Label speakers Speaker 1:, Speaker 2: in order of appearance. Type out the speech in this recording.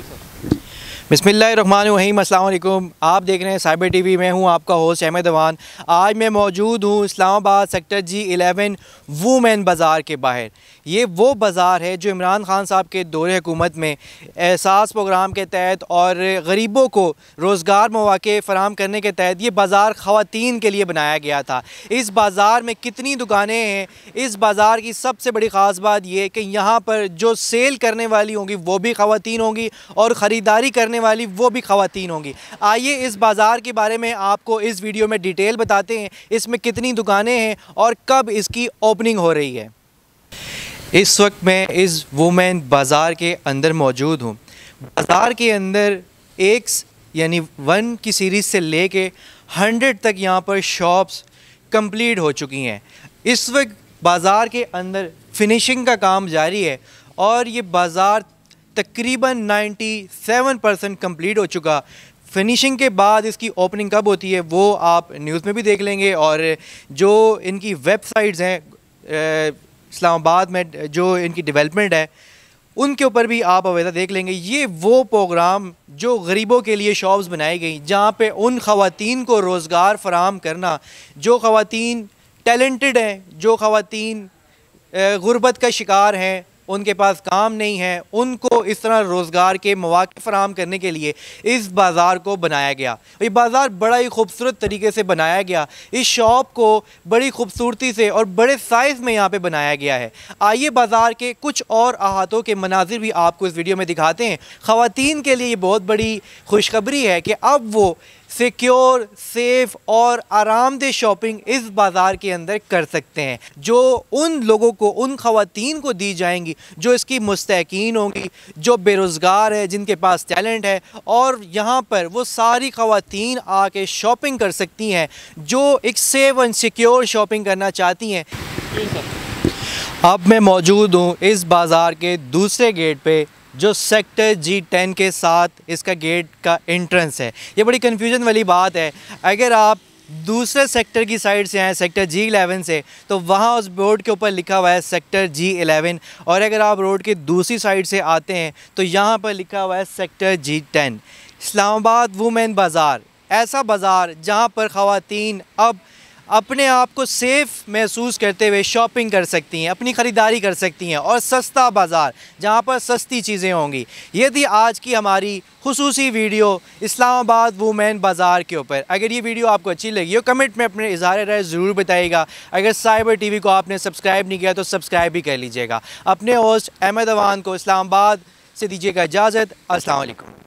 Speaker 1: thank you अल्लाम आप देख रहे हैं साइबर टीवी में हूं आपका होस्ट अहमद अवान आज मैं मौजूद हूं Islamabad sector G eleven women बाज़ार के बाहर ये वो बाज़ार है जो इमरान खान साहब के दौर हुकूमत में एहसास प्रोग्राम के तहत और गरीबों को रोज़गार मौाक़े फ़राम करने के तहत ये बाज़ार ख़वान के लिए बनाया गया था इस बाज़ार में कितनी दुकानें हैं इस बाज़ार की सबसे बड़ी ख़ास बात यह कि यहाँ पर जो सेल करने वाली होंगी वो भी ख़वान होंगी और ख़रीदारी करने वाली वो भी खातन होंगी आइए इस बाज़ार के बारे में आपको इस वीडियो में डिटेल बताते हैं इसमें कितनी दुकानें हैं और कब इसकी ओपनिंग हो रही है इस वक्त मैं इस वुमेन बाज़ार के अंदर मौजूद हूँ बाज़ार के अंदर एक यानी वन की सीरीज़ से ले कर हंड्रेड तक यहाँ पर शॉप्स कंप्लीट हो चुकी हैं इस वक्त बाज़ार के अंदर फिनिशिंग का काम जारी है और ये बाज़ार तकरीबन 97 परसेंट कम्प्लीट हो चुका फिनिशिंग के बाद इसकी ओपनिंग कब होती है वो आप न्यूज़ में भी देख लेंगे और जो इनकी वेबसाइट्स हैं इस्लामाबाद में जो इनकी डेवलपमेंट है उनके ऊपर भी आप अवैधा देख लेंगे ये वो प्रोग्राम जो गरीबों के लिए शॉप्स बनाई गई जहाँ पे उन खातन को रोज़गार फराम करना जो खातन टैलेंटेड हैं जो खातन गुर्बत का शिकार हैं उनके पास काम नहीं है उनको इस तरह रोज़गार के मौाक़े फ़राम करने के लिए इस बाज़ार को बनाया गया ये बाज़ार बड़ा ही खूबसूरत तरीके से बनाया गया इस शॉप को बड़ी खूबसूरती से और बड़े साइज़ में यहाँ पे बनाया गया है आइए बाज़ार के कुछ और अहातों के मनाजिर भी आपको इस वीडियो में दिखाते हैं ख़वान के लिए ये बहुत बड़ी खुशखबरी है कि अब वो सिक्योर सेफ और आरामदेह शॉपिंग इस बाज़ार के अंदर कर सकते हैं जो उन लोगों को उन खातन को दी जाएंगी जो इसकी मुस्तकिन होंगी जो बेरोज़गार है जिनके पास टैलेंट है और यहाँ पर वो सारी खातन आके शॉपिंग कर सकती हैं जो एक सेफ एंड सिक्योर शॉपिंग करना चाहती हैं अब मैं मौजूद हूँ इस बाज़ार के दूसरे गेट पे जो सेक्टर जी टेन के साथ इसका गेट का एंट्रेंस है ये बड़ी कन्फ्यूजन वाली बात है अगर आप दूसरे सेक्टर की साइड से आएँ सेक्टर जी इलेवन से तो वहाँ उस बोर्ड के ऊपर लिखा हुआ है सेक्टर जी इलेवन और अगर आप रोड की दूसरी साइड से आते हैं तो यहाँ पर लिखा हुआ है sector G ten Islamabad women बाज़ार ऐसा बाज़ार जहाँ पर ख़वातीन अब अपने आप को सेफ महसूस करते हुए शॉपिंग कर सकती हैं अपनी ख़रीदारी कर सकती हैं और सस्ता बाज़ार जहाँ पर सस्ती चीज़ें होंगी ये थी आज की हमारी खसूस वीडियो इस्लामाबाद वुमेन बाज़ार के ऊपर अगर ये वीडियो आपको अच्छी लगी हो कमेंट में अपने इजहार राय ज़रूर बताइएगा अगर साइबर टी को आपने सब्सक्राइब नहीं किया तो सब्सक्राइब भी कर लीजिएगा अपने होस्ट अहमद अवान को इस्लामाबाद से दीजिएगा इजाज़त असल